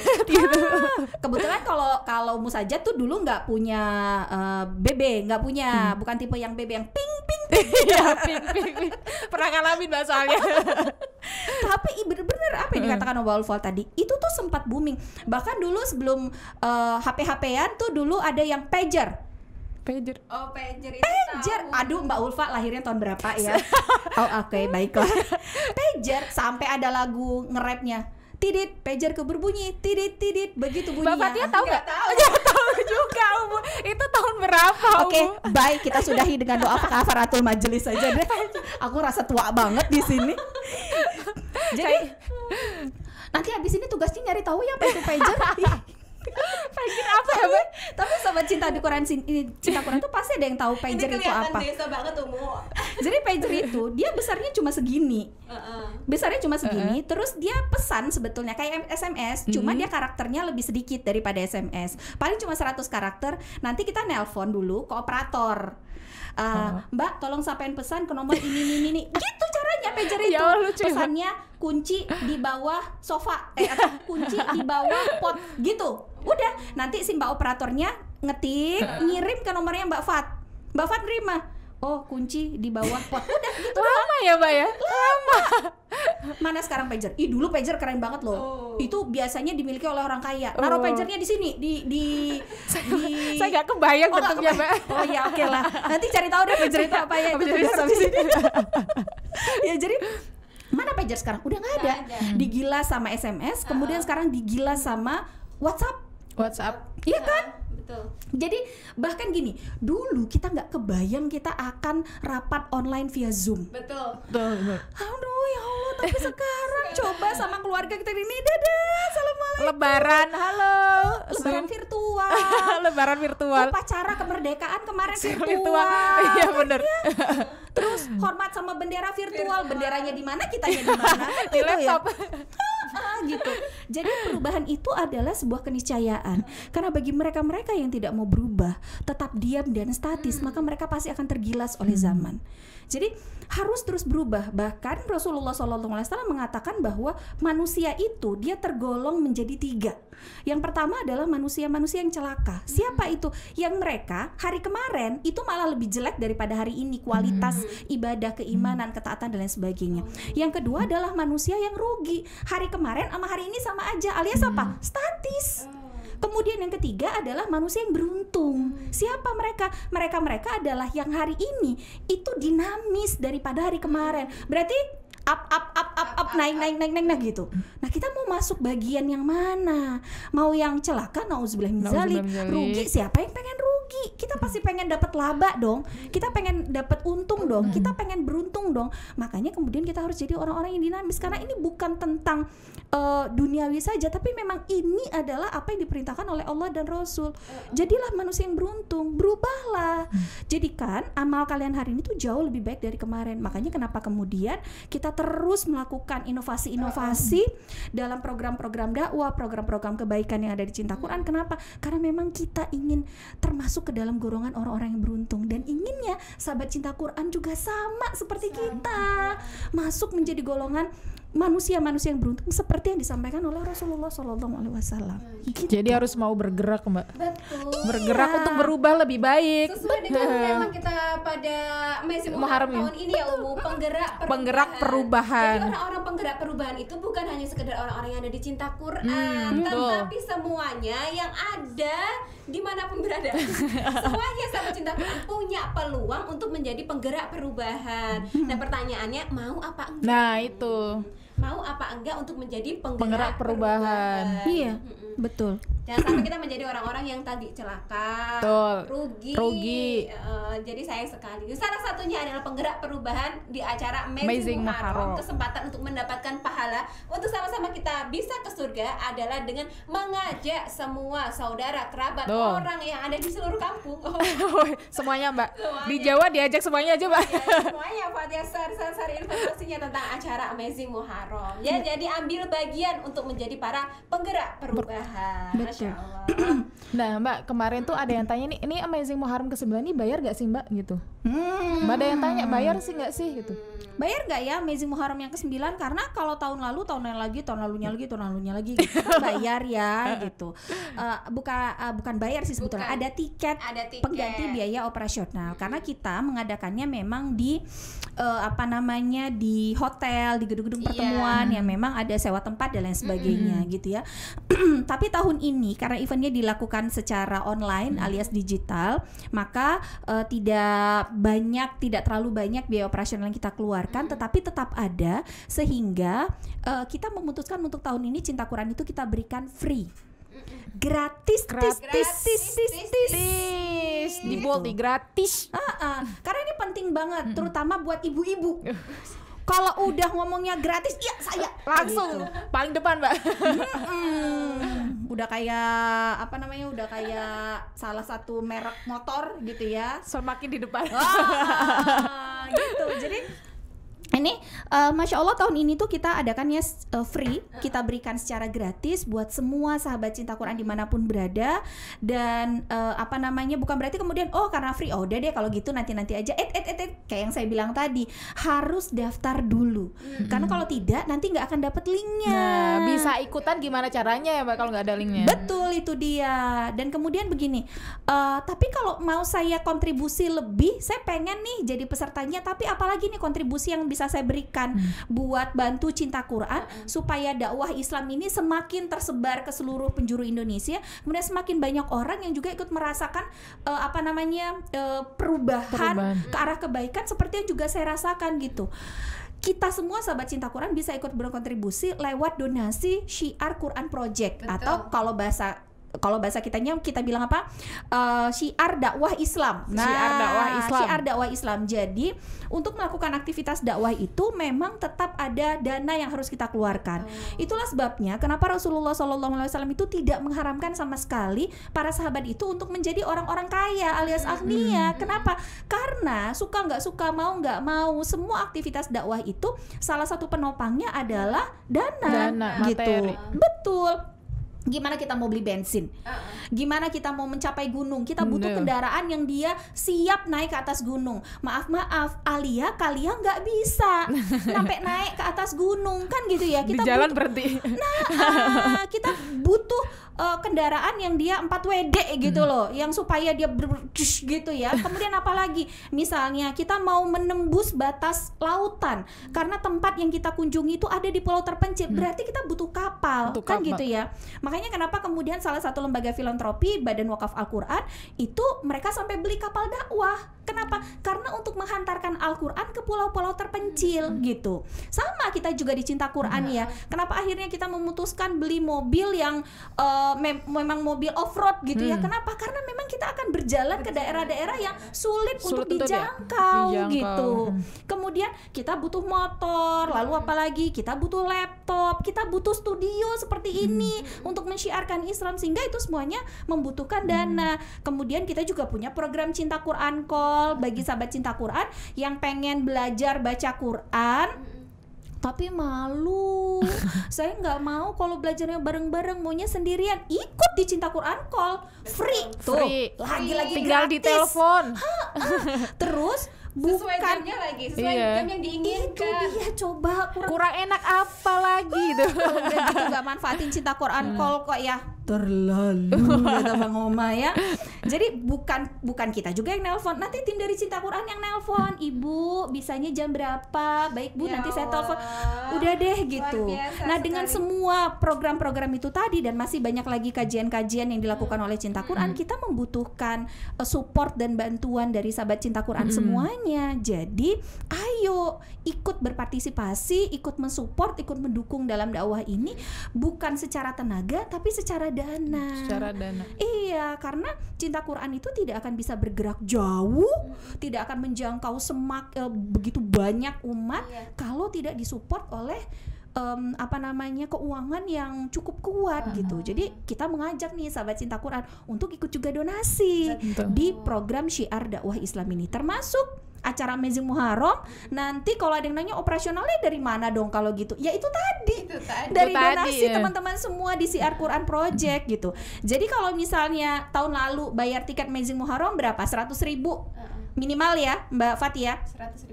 Ah, kebetulan kalau kalau saja tuh dulu nggak punya uh, eh, BB, nggak punya, hmm. bukan tipe yang BB yang ping ping. Iya ping ping. Pernah ngalamin mbak soalnya. Tapi bener-bener apa yang hmm. dikatakan waterwall tadi itu tuh sempat booming. Bahkan dulu sebelum uh, eh, HP-HP-an tuh dulu ada yang pager. Pager. Oh, pager itu Pager. Tahu. Aduh, Mbak Ulfa lahirnya tahun berapa ya? oh, oke, okay, baiklah. pager sampai ada lagu ngerapnya tidit pager ke berbunyi tidit tidit begitu bunyinya bapak dia tahu nggak tahu tahu juga umu. itu tahun berapa oke okay, baik kita sudahi dengan doa kafaratul majelis saja deh aku rasa tua banget di sini jadi nanti habis ini tugasnya nyari tahu ya apa itu pager pager apa ya tapi, tapi sobat cinta di koran cinta koran tuh pasti ada yang tahu pager itu apa jadi pager itu dia besarnya cuma segini besarnya cuma segini uh -uh. terus dia pesan sebetulnya kayak SMS mm-hmm. cuma dia karakternya lebih sedikit daripada SMS paling cuma 100 karakter nanti kita nelpon dulu ke operator uh, oh. Mbak tolong sampaikan pesan ke nomor ini ini ini gitu caranya pager ya itu ya, lucu. pesannya kunci di bawah sofa eh atau kunci di bawah pot gitu udah nanti si mbak operatornya ngetik ngirim ke nomornya mbak Fat mbak Fat terima oh kunci di bawah pot udah gitu lama ya mbak ya lama mana sekarang pager ih dulu pager keren banget loh oh. itu biasanya dimiliki oleh orang kaya naro oh. pagernya di sini di di saya, di... kebayang oh, bentuknya mbak oh ya oke okay lah nanti cari tahu deh pager itu apa ya itu tugas habis ini ya jadi mana pager sekarang udah nggak ada. ada digila sama sms kemudian uh sekarang digila sama whatsapp whatsapp iya kan ah. Betul. Jadi bahkan gini, dulu kita nggak kebayang kita akan rapat online via Zoom. Betul. Betul. Aduh ya Allah, tapi sekarang coba sama keluarga kita ini dadah, assalamualaikum. Lebaran, halo. Lebaran Zoom. virtual. Lebaran virtual. Upacara oh, kemerdekaan kemarin virtual. virtual. Iya benar. Iya. Terus hormat sama bendera virtual, virtual. benderanya di mana, kitanya di mana. Di gitu ya. laptop. Ya? ah, gitu. Jadi perubahan itu adalah sebuah keniscayaan. Karena bagi mereka-mereka yang tidak mau berubah, tetap diam dan statis, hmm. maka mereka pasti akan tergilas oleh hmm. zaman. Jadi harus terus berubah. Bahkan Rasulullah SAW mengatakan bahwa manusia itu dia tergolong menjadi tiga. Yang pertama adalah manusia-manusia yang celaka. Hmm. Siapa itu? Yang mereka hari kemarin itu malah lebih jelek daripada hari ini hmm. kualitas hmm. ibadah, keimanan, ketaatan dan lain sebagainya. Yang kedua adalah manusia yang rugi. Hari kemarin kemarin sama hari ini sama aja alias hmm. apa statis oh. Kemudian yang ketiga adalah manusia yang beruntung. Hmm. Siapa mereka? Mereka-mereka adalah yang hari ini itu dinamis daripada hari kemarin. Hmm. Berarti up up up up up naik naik naik naik naik gitu. Nah, kita mau masuk bagian yang mana? Mau yang celaka nauzubillah rugi siapa yang pengen rugi? rugi kita pasti pengen dapat laba dong kita pengen dapat untung dong kita pengen beruntung dong makanya kemudian kita harus jadi orang-orang yang dinamis karena ini bukan tentang uh, duniawi saja tapi memang ini adalah apa yang diperintahkan oleh Allah dan Rasul jadilah manusia yang beruntung berubahlah mm. jadikan amal kalian hari ini tuh jauh lebih baik dari kemarin makanya kenapa kemudian kita terus melakukan inovasi-inovasi dalam program-program dakwah program-program kebaikan yang ada di cinta mm. Quran kenapa karena memang kita ingin termasuk masuk ke dalam golongan orang-orang yang beruntung dan inginnya sahabat cinta Quran juga sama seperti sama. kita masuk menjadi golongan manusia-manusia yang beruntung seperti yang disampaikan oleh Rasulullah Shallallahu Alaihi Wasallam. Iya. Gitu. Jadi harus mau bergerak mbak, Betul. bergerak iya. untuk berubah lebih baik. Sesuai dengan tema kita pada Muharram tahun ini ya umum penggerak perubahan. penggerak perubahan. Jadi orang-orang penggerak perubahan itu bukan hanya sekedar orang-orang yang ada di cinta Quran, hmm, tetapi semuanya yang ada dimanapun berada semuanya sama cinta punya peluang untuk menjadi penggerak perubahan nah hmm. pertanyaannya mau apa enggak nah itu mau apa enggak untuk menjadi penggerak, penggerak perubahan. perubahan iya mm -mm Betul. Jangan sampai kita menjadi orang-orang yang tadi celaka, Betul. rugi. Rugi. Uh, jadi sayang sekali. Salah satunya adalah penggerak perubahan di acara Amazing, Amazing Muharram. Kesempatan untuk mendapatkan pahala untuk sama-sama kita bisa ke surga adalah dengan mengajak semua saudara, kerabat, Betul. orang yang ada di seluruh kampung. Oh. semuanya, Mbak. Semuanya. Di Jawa diajak semuanya aja, Mbak. Iya, semuanya, Pak. Ya, sar-sar informasinya tentang acara Amazing Muharram. Ya, iya. jadi ambil bagian untuk menjadi para penggerak perubahan berkah. Betul. nah, Mbak, kemarin tuh ada yang tanya nih, ini Amazing Muharram ke-9 nih bayar gak sih, Mbak gitu? Hmm. ada yang tanya bayar sih nggak sih gitu? Bayar nggak ya Amazing Muharram yang ke-9 karena kalau tahun lalu, tahun lalu lagi, tahun lalunya lagi, tahun lalunya lagi gitu, bayar ya gitu. Uh, buka uh, bukan bayar sih sebetulnya, bukan. ada tiket ada tiket pengganti biaya operasional karena kita mengadakannya memang di uh, apa namanya di hotel, di gedung-gedung iya. pertemuan yeah. yang memang ada sewa tempat dan lain sebagainya -hmm. gitu ya. Tapi tahun ini karena eventnya dilakukan secara online -hmm. alias digital, maka uh, tidak banyak tidak terlalu banyak biaya operasional yang kita keluarkan hmm. tetapi tetap ada sehingga uh, kita memutuskan untuk tahun ini cinta Quran itu kita berikan free gratis gratis gratis tis, tis, tis. Gitu. di bold gratis uh, uh. karena ini penting banget terutama buat ibu-ibu kalau udah ngomongnya gratis iya saya langsung gitu. paling depan mbak hmm, udah kayak apa namanya udah kayak salah satu merek motor gitu ya semakin di depan oh, gitu jadi Nah, ini uh, masya Allah tahun ini tuh kita adakannya uh, eh, free kita berikan secara gratis buat semua sahabat cinta Quran dimanapun berada dan uh, apa namanya bukan berarti kemudian oh karena free oh udah deh kalau gitu nanti nanti aja et, et et et kayak yang saya bilang tadi harus daftar dulu hmm karena kalau tidak nanti nggak akan dapat linknya nah, bisa ikutan gimana caranya ya kalau nggak ada linknya betul itu dia dan kemudian begini uh, tapi kalau mau saya kontribusi lebih saya pengen nih jadi pesertanya tapi apalagi nih kontribusi yang bisa saya berikan hmm. buat bantu cinta Quran hmm. supaya dakwah Islam ini semakin tersebar ke seluruh penjuru Indonesia kemudian semakin banyak orang yang juga ikut merasakan uh, apa namanya uh, perubahan, perubahan ke arah kebaikan seperti yang juga saya rasakan gitu kita semua sahabat cinta Quran bisa ikut berkontribusi lewat donasi Syiar Quran Project Betul. atau kalau bahasa kalau bahasa kitanya kita bilang apa? Uh, syiar dakwah Islam. Nah, syiar dakwah Islam. Syiar dakwah Islam. Jadi, untuk melakukan aktivitas dakwah itu memang tetap ada dana yang harus kita keluarkan. Oh. Itulah sebabnya kenapa Rasulullah SAW itu tidak mengharamkan sama sekali para sahabat itu untuk menjadi orang-orang kaya alias hmm. agnia. Hmm. Kenapa? Karena suka nggak suka, mau nggak mau, semua aktivitas dakwah itu salah satu penopangnya adalah dana, dana gitu. Materi. Betul gimana kita mau beli bensin, gimana kita mau mencapai gunung, kita hmm, butuh iya. kendaraan yang dia siap naik ke atas gunung. Maaf maaf, Alia kalian nggak bisa sampai naik ke atas gunung kan gitu ya. Kita Di jalan butuh, berhenti. Nah, uh, kita butuh uh, kendaraan yang dia 4WD gitu hmm. loh, yang supaya dia ber gitu ya. Kemudian apalagi misalnya kita mau menembus batas lautan hmm. karena tempat yang kita kunjungi itu ada di pulau terpencil, hmm. berarti kita butuh kapal, butuh kan kapal. gitu ya. Makanya kenapa kemudian salah satu lembaga filantropi Badan Wakaf Al-Qur'an itu mereka sampai beli kapal dakwah Kenapa? Karena untuk menghantarkan Al-Qur'an ke pulau-pulau terpencil hmm. gitu. Sama kita juga dicinta Qur'an hmm. ya. Kenapa akhirnya kita memutuskan beli mobil yang uh, mem memang mobil off-road gitu ya? hmm. ya? Kenapa? Karena memang kita akan berjalan ke daerah-daerah yang sulit, sulit untuk dijangkau, ya? gitu. Hmm. Kemudian kita butuh motor, lalu hmm. apalagi kita butuh laptop, kita butuh studio seperti hmm. ini untuk mensyiarkan Islam sehingga itu semuanya membutuhkan dana. Kemudian kita juga punya program Cinta Qur'an kok protokol bagi sahabat cinta Quran yang pengen belajar baca Quran tapi malu saya nggak mau kalau belajarnya bareng-bareng maunya sendirian ikut di cinta Quran call free tuh lagi-lagi tinggal di telepon terus bukan sesuai jamnya lagi sesuai iya. jam yang diinginkan itu dia coba kurang, kurang enak apa lagi tuh gitu. kalau udah gitu gak manfaatin cinta Quran hmm. call kok ya terlalu kata Bang Oma ya. Jadi bukan bukan kita juga yang nelpon. Nanti tim dari Cinta Quran yang nelpon. Ibu, bisanya jam berapa? Baik Bu, ya nanti saya telepon. Udah deh gitu. Nah, dengan sekali. semua program-program itu tadi dan masih banyak lagi kajian-kajian yang dilakukan oleh Cinta Quran, hmm. kita membutuhkan eh, support dan bantuan dari sahabat Cinta Quran hmm. semuanya. Jadi ayo ikut berpartisipasi, ikut mensupport, ikut mendukung dalam dakwah ini bukan secara tenaga tapi secara dana. Secara dana. Iya, karena cinta Quran itu tidak akan bisa bergerak jauh, hmm. tidak akan menjangkau semak eh, begitu banyak umat yeah. kalau tidak disupport oleh um, apa namanya keuangan yang cukup kuat uh gitu. Jadi kita mengajak nih sahabat cinta Quran untuk ikut juga donasi Betul. di program Syiar Dakwah Islam ini termasuk acara Amazing Muharram nanti kalau ada yang nanya operasionalnya dari mana dong kalau gitu ya itu tadi, itu tadi. dari itu donasi teman iya. teman-teman semua di CR Quran Project gitu jadi kalau misalnya tahun lalu bayar tiket Amazing Muharram berapa 100 ribu minimal ya Mbak Fatia 100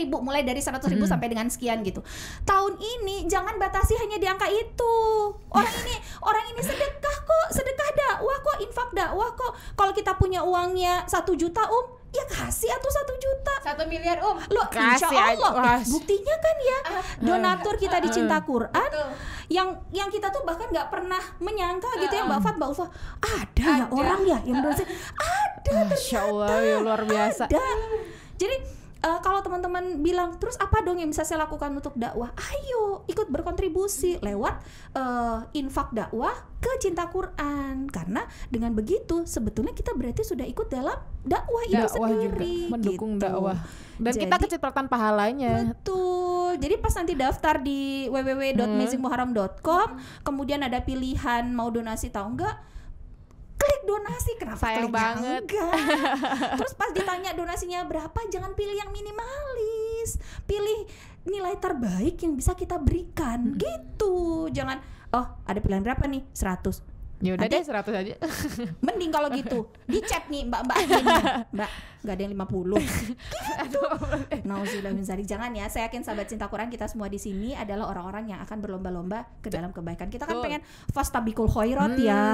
ribu 100 mulai dari 100 ribu hmm. sampai dengan sekian gitu tahun ini jangan batasi hanya di angka itu orang ini orang ini sedekah kok sedekah dakwah kok infak dakwah kok kalau kita punya uangnya satu juta um ya kasih atau satu juta satu miliar om lo kasih insya Allah eh, aja. buktinya kan ya ah, ah. donatur kita di ah, cinta Quran betul. yang yang kita tuh bahkan nggak pernah menyangka uh, gitu ya Mbak Fat Mbak Ufa ada, ya ada ya orang ya yang berarti ada ternyata Allah, ya luar biasa ada jadi uh, kalau teman-teman bilang terus apa dong yang bisa saya lakukan untuk dakwah ayo ikut berkontribusi lewat uh, infak dakwah ke cinta Quran karena dengan begitu sebetulnya kita berarti sudah ikut dalam dakwah, dakwah itu sendiri juga. mendukung gitu. dakwah dan jadi, kita kecipratan pahalanya betul jadi pas nanti daftar di www.mizimuharam.com hmm. kemudian ada pilihan mau donasi tahu enggak klik donasi kenapa sayang ya banget enggak terus pas ditanya donasinya berapa jangan pilih yang minimalis pilih nilai terbaik yang bisa kita berikan hmm. gitu jangan oh ada pilihan berapa nih 100 Ya udah deh 100 aja. Mending kalau gitu. Di chat nih Mbak-mbak Mbak, nggak ada yang 50. gitu. Nauzubillah min Jangan ya. Saya yakin sahabat cinta Quran kita semua di sini adalah orang-orang yang akan berlomba-lomba ke dalam kebaikan. Kita kan pengen fastabikul khairat hmm. ya.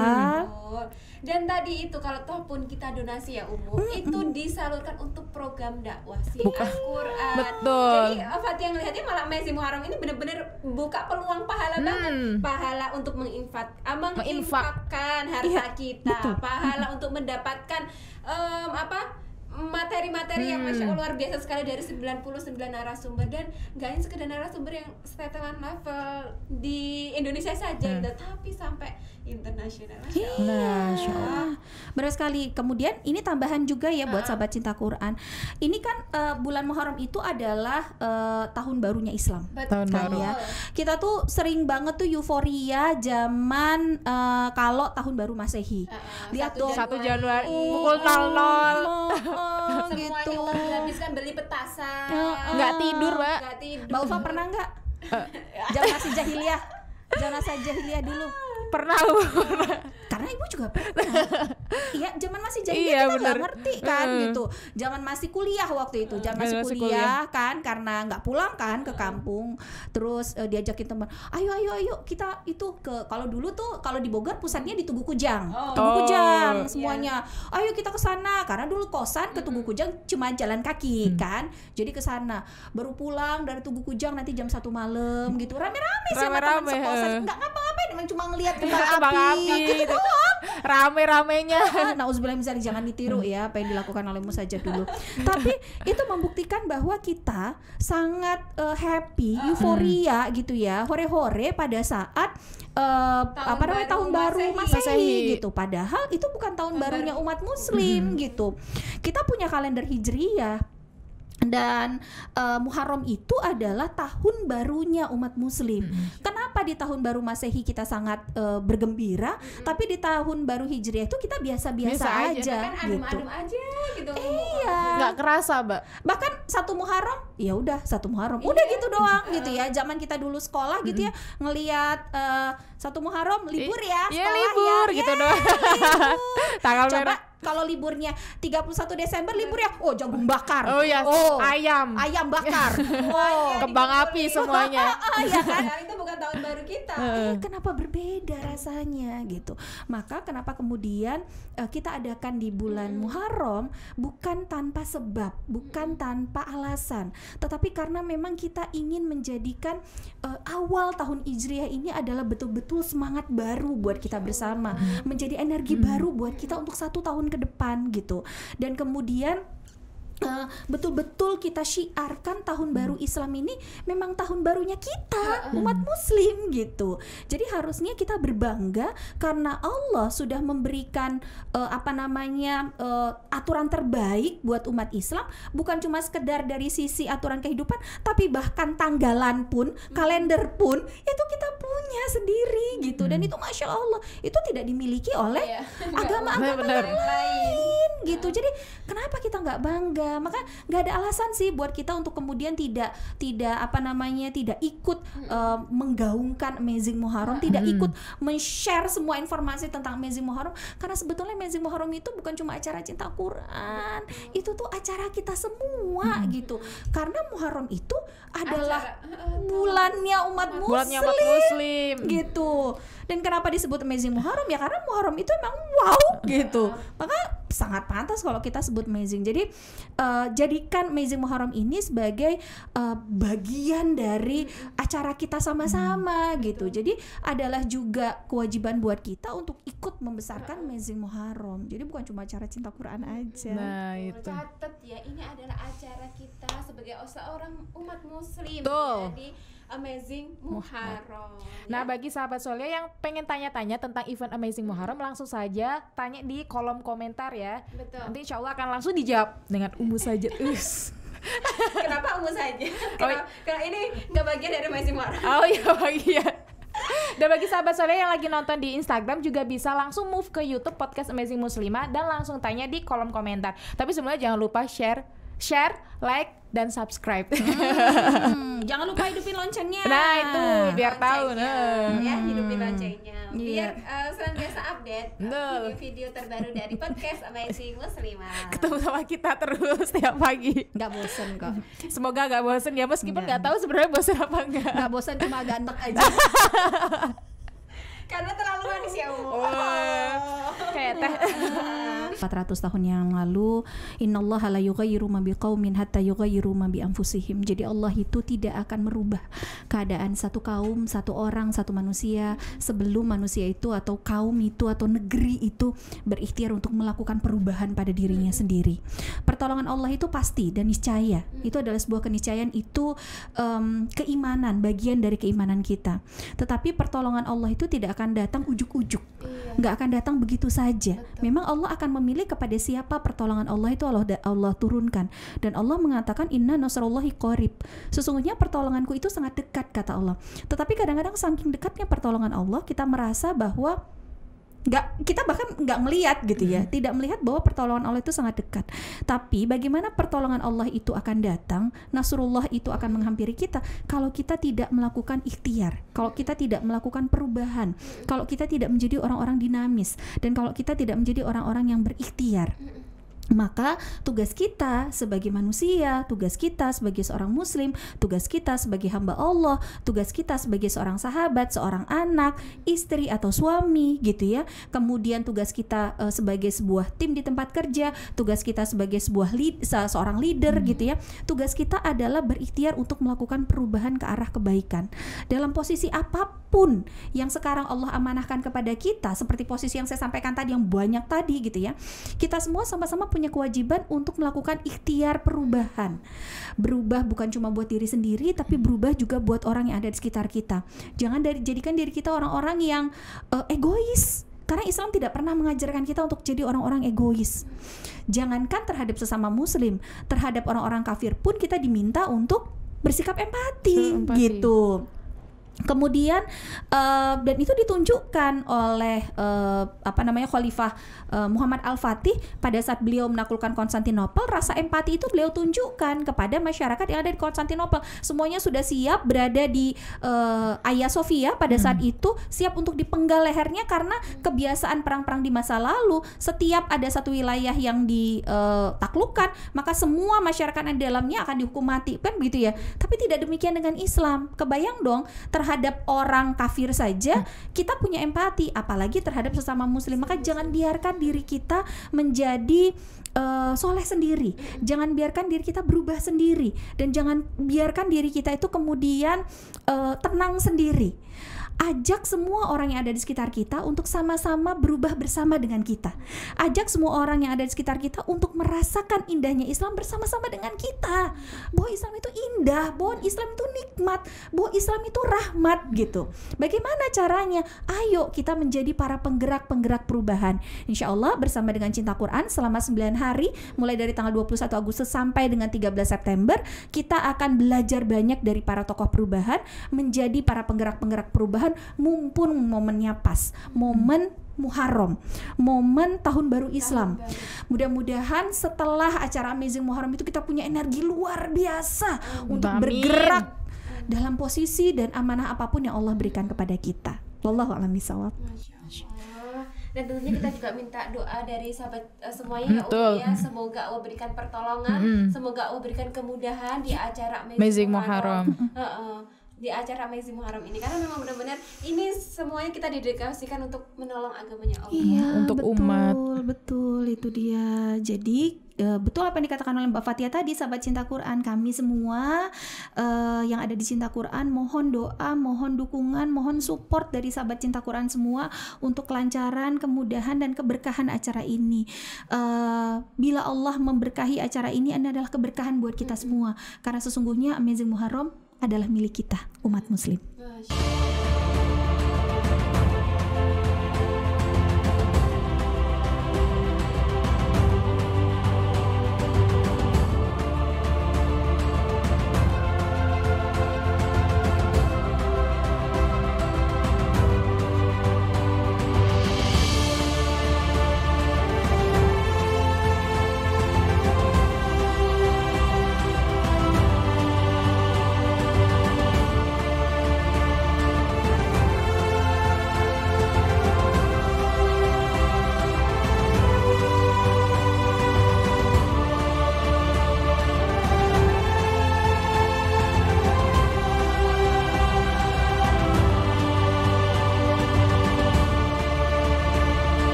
Dan tadi itu kalau toh pun kita donasi ya umum, hmm, hmm. itu disalurkan untuk program dakwah sih Al-Qur'an. Betul. Jadi eh, Fatih yang lihatnya malah Messi Muharram ini bener-bener buka peluang pahala banget. Pahala untuk menginfak, eh, menginfak menyerapkan harta iya, kita, betul. pahala untuk mendapatkan um, apa? materi-materi hmm. yang masih luar biasa sekali dari 99 narasumber dan gak hanya sekedar narasumber yang setelan level di Indonesia saja hmm. Gitu, tapi sampai internasional. Nah, Allah. Benar sekali. Kemudian ini tambahan juga ya buat ah. sahabat cinta Quran. Ini kan uh, bulan Muharram itu adalah uh, tahun barunya Islam. Betul. Tahun kan baru. Ya. Kita tuh sering banget tuh euforia zaman uh, kalau tahun baru Masehi. Uh, Lihat tuh satu Januari pukul 00. Oh, oh, oh gitu. Habiskan beli petasan. Enggak oh, uh, tidur, Mbak. Enggak tidur. Mbak Ufa pernah enggak? Uh. Jam masih jahiliyah. Jangan saja jahiliyah dulu pernah karena ibu juga pernah iya zaman masih jadi iya, kita nggak ngerti kan hmm. gitu zaman masih kuliah waktu itu zaman masih, masih kuliah, kuliah kan karena nggak pulang kan ke kampung terus uh, diajakin teman ayo ayo ayo kita itu ke kalau dulu tuh kalau di Bogor pusatnya di Tugu Kujang oh. Tugu oh, Kujang oh. semuanya yeah. ayo kita ke sana karena dulu kosan ke Tugu Kujang cuma jalan kaki hmm. kan jadi ke sana baru pulang dari Tugu Kujang nanti jam satu malam gitu rame-rame sama teman sekolah eh. nggak ngapa-ngapain emang cuma ngeliat tukang, kan kembang api, api gitu. rame-ramenya nah uzbillah misalnya jangan ditiru ya apa yang dilakukan olehmu saja dulu tapi itu membuktikan bahwa kita sangat uh, happy euforia hmm. gitu ya hore-hore pada saat uh, tahun apa namanya tahun baru masehi, masehi gitu padahal itu bukan tahun, tahun barunya umat muslim hmm. gitu kita punya kalender hijriyah dan uh, Muharram itu adalah tahun barunya umat muslim. Hmm. Kenapa di tahun baru Masehi kita sangat uh, bergembira, hmm. tapi di tahun baru Hijriah itu kita biasa-biasa aja, aja kan gitu. -adem gitu. Adem aja gitu. Iya. Nggak kerasa, Mbak. Bahkan satu Muharram ya udah satu Muharram iya, udah gitu doang gitu ya zaman kita dulu sekolah gitu ya ngelihat uh, eh, satu Muharram libur ya iya, sekolah yeah, libur, ya gitu doang tanggal Coba, kalau liburnya 31 Desember libur ya oh jagung bakar oh ya oh, ayam ayam bakar iya, ya. oh kembang api semuanya ya kan itu bukan tahun baru kita eh, kenapa berbeda rasanya gitu maka kenapa kemudian uh, kita adakan di bulan hmm. Muharram bukan tanpa sebab bukan tanpa alasan tetapi karena memang kita ingin menjadikan uh, awal tahun Hijriah ini adalah betul-betul semangat baru buat kita bersama, hmm. menjadi energi hmm. baru buat kita untuk satu tahun ke depan gitu. Dan kemudian Eh, betul-betul kita syiarkan tahun hmm. baru Islam ini memang tahun barunya kita umat muslim gitu. Jadi harusnya kita berbangga karena Allah sudah memberikan uh, apa namanya uh, aturan terbaik buat umat Islam bukan cuma sekedar dari sisi aturan kehidupan tapi bahkan tanggalan pun, hmm. kalender pun itu kita punya sendiri gitu. Dan hmm. itu masya Allah itu tidak dimiliki oleh iya. agama-agama agama lain gitu. Jadi kenapa kita nggak bangga maka nggak ada alasan sih buat kita untuk kemudian tidak tidak apa namanya tidak ikut uh, menggaungkan Amazing Muharram hmm. tidak ikut men-share semua informasi tentang Amazing Muharram karena sebetulnya Amazing Muharram itu bukan cuma acara cinta Quran itu tuh acara kita semua hmm. gitu karena Muharram itu adalah acara. bulannya umat muslim, bulannya umat muslim. gitu dan kenapa disebut Amazing Muharram ya karena Muharram itu emang wow gitu iya. maka sangat pantas kalau kita sebut Amazing jadi uh, jadikan Amazing Muharram ini sebagai uh, bagian dari acara kita sama-sama hmm. gitu jadi adalah juga kewajiban buat kita untuk ikut membesarkan Amazing Muharram jadi bukan cuma acara cinta Quran aja nah itu catat ya ini adalah acara kita sebagai seorang umat muslim Tuh. jadi Amazing Muharram. Ya. Nah, ya? bagi sahabat Solia yang pengen tanya-tanya tentang event Amazing Muharram langsung saja tanya di kolom komentar ya. Betul. Nanti insya Allah akan langsung dijawab dengan umum saja. Us. Kenapa umum saja? oh, karena iya. ini nggak bagian dari Amazing Muharram. Oh iya bagian. Dan bagi sahabat Solia yang lagi nonton di Instagram juga bisa langsung move ke YouTube Podcast Amazing Muslimah dan langsung tanya di kolom komentar. Tapi semuanya jangan lupa share share, like, dan subscribe. Hmm, jangan lupa hidupin loncengnya. Nah itu biar tahu nah. Ya hmm. hidupin loncengnya. Iya. Biar uh, senantiasa update video-video eh, terbaru dari podcast Amazing Muslimah. Ketemu sama kita terus setiap pagi. Gak bosen kok. Semoga gak bosen ya meskipun nggak iya. tahu sebenarnya bosen apa enggak. Gak bosen cuma gantek aja. Karena terlalu manis ya, Oh, Oh. Kayak teh. Ah. 400 tahun yang lalu innallaha la yughayyiru ma biqaumin hatta yughayyiru ma bi anfusihim jadi Allah itu tidak akan merubah keadaan satu kaum satu orang satu manusia sebelum manusia itu atau kaum itu atau negeri itu berikhtiar untuk melakukan perubahan pada dirinya hmm. sendiri pertolongan Allah itu pasti dan niscaya hmm. itu adalah sebuah keniscayaan itu um, keimanan bagian dari keimanan kita tetapi pertolongan Allah itu tidak akan datang ujuk-ujuk iya. nggak -ujuk. akan datang begitu saja memang Allah akan memilih kepada siapa pertolongan Allah itu Allah Allah turunkan dan Allah mengatakan inna nasrullahi qarib. Sesungguhnya pertolonganku itu sangat dekat kata Allah. Tetapi kadang-kadang saking dekatnya pertolongan Allah kita merasa bahwa nggak kita bahkan nggak melihat gitu ya, mm-hmm. tidak melihat bahwa pertolongan Allah itu sangat dekat. Tapi bagaimana pertolongan Allah itu akan datang, Nasrullah itu akan menghampiri kita kalau kita tidak melakukan ikhtiar, kalau kita tidak melakukan perubahan, kalau kita tidak menjadi orang-orang dinamis dan kalau kita tidak menjadi orang-orang yang berikhtiar. Mm-hmm maka tugas kita sebagai manusia, tugas kita sebagai seorang muslim, tugas kita sebagai hamba Allah, tugas kita sebagai seorang sahabat, seorang anak, istri atau suami gitu ya. Kemudian tugas kita uh, sebagai sebuah tim di tempat kerja, tugas kita sebagai sebuah lead, seorang leader hmm. gitu ya. Tugas kita adalah berikhtiar untuk melakukan perubahan ke arah kebaikan. Dalam posisi apapun yang sekarang Allah amanahkan kepada kita seperti posisi yang saya sampaikan tadi yang banyak tadi gitu ya. Kita semua sama-sama punya kewajiban untuk melakukan ikhtiar perubahan. Berubah bukan cuma buat diri sendiri tapi hmm. berubah juga buat orang yang ada di sekitar kita. Jangan dari jadikan diri kita orang-orang yang uh, egois karena Islam tidak pernah mengajarkan kita untuk jadi orang-orang egois. Jangankan terhadap sesama muslim, terhadap orang-orang kafir pun kita diminta untuk bersikap empati, empati. gitu. Kemudian uh, dan itu ditunjukkan oleh uh, apa namanya Khalifah uh, Muhammad Al Fatih pada saat beliau menaklukkan Konstantinopel rasa empati itu beliau tunjukkan kepada masyarakat yang ada di Konstantinopel semuanya sudah siap berada di uh, Ayah Sofia pada saat hmm. itu siap untuk dipenggal lehernya karena kebiasaan perang-perang di masa lalu setiap ada satu wilayah yang ditaklukkan maka semua masyarakat yang di dalamnya akan dihukum mati kan begitu ya tapi tidak demikian dengan Islam kebayang dong ter terhadap orang kafir saja hmm. kita punya empati, apalagi terhadap sesama muslim. Maka jangan biarkan diri kita menjadi uh, soleh sendiri. Hmm. Jangan biarkan diri kita berubah sendiri dan jangan biarkan diri kita itu kemudian uh, tenang sendiri ajak semua orang yang ada di sekitar kita untuk sama-sama berubah bersama dengan kita. Ajak semua orang yang ada di sekitar kita untuk merasakan indahnya Islam bersama-sama dengan kita. Bahwa Islam itu indah, bahwa Islam itu nikmat, bahwa Islam itu rahmat gitu. Bagaimana caranya? Ayo kita menjadi para penggerak-penggerak perubahan. Insya Allah bersama dengan Cinta Quran selama 9 hari, mulai dari tanggal 21 Agustus sampai dengan 13 September, kita akan belajar banyak dari para tokoh perubahan, menjadi para penggerak-penggerak perubahan mudah mumpun momennya pas momen Muharram, momen tahun baru Islam. Mudah-mudahan setelah acara Amazing Muharram itu kita punya energi luar biasa untuk bergerak dalam posisi dan amanah apapun yang Allah berikan kepada kita. Wallahu a'lam bishawab dan tentunya kita juga minta doa dari sahabat uh, semuanya ya Allah ya semoga Allah berikan pertolongan mm -hmm. semoga Allah berikan kemudahan di acara Amazing Muharram uh -uh di acara Mezi Muharram ini karena memang benar-benar ini semuanya kita didedikasikan untuk menolong agamanya Allah. Iya, iya untuk betul, umat. Betul, betul itu dia. Jadi eh, betul apa yang dikatakan oleh Mbak Fatia tadi sahabat cinta Quran kami semua uh, yang ada di cinta Quran mohon doa mohon dukungan mohon support dari sahabat cinta Quran semua untuk kelancaran kemudahan dan keberkahan acara ini uh, bila Allah memberkahi acara ini ini adalah keberkahan buat kita semua karena sesungguhnya Amazing Muharram adalah milik kita, umat Muslim.